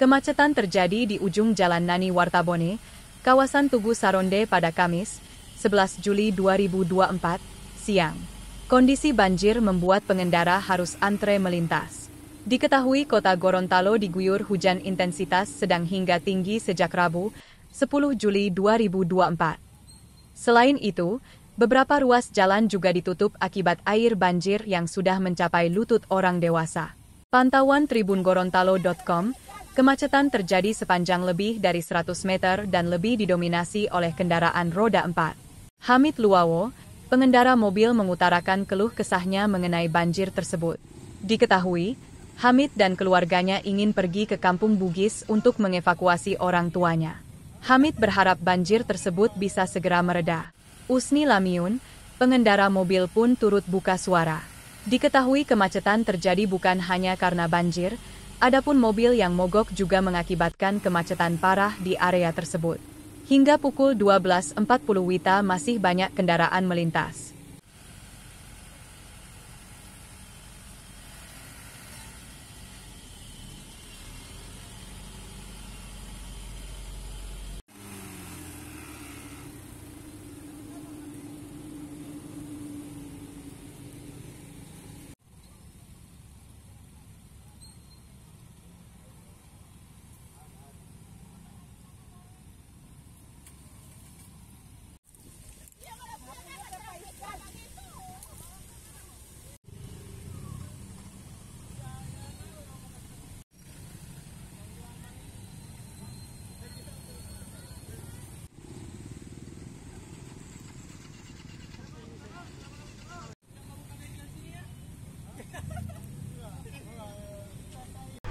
Kemacetan terjadi di ujung Jalan Nani Wartabone, kawasan Tugu Saronde pada Kamis, 11 Juli 2024, siang. Kondisi banjir membuat pengendara harus antre melintas. Diketahui kota Gorontalo diguyur hujan intensitas sedang hingga tinggi sejak Rabu, 10 Juli 2024. Selain itu, beberapa ruas jalan juga ditutup akibat air banjir yang sudah mencapai lutut orang dewasa. Pantauan Gorontalo.com. Kemacetan terjadi sepanjang lebih dari 100 meter dan lebih didominasi oleh kendaraan roda 4. Hamid Luawo, pengendara mobil mengutarakan keluh kesahnya mengenai banjir tersebut. Diketahui, Hamid dan keluarganya ingin pergi ke kampung Bugis untuk mengevakuasi orang tuanya. Hamid berharap banjir tersebut bisa segera mereda. Usni Lamiun, pengendara mobil pun turut buka suara. Diketahui kemacetan terjadi bukan hanya karena banjir, Adapun mobil yang mogok juga mengakibatkan kemacetan parah di area tersebut. Hingga pukul 12.40 Wita masih banyak kendaraan melintas.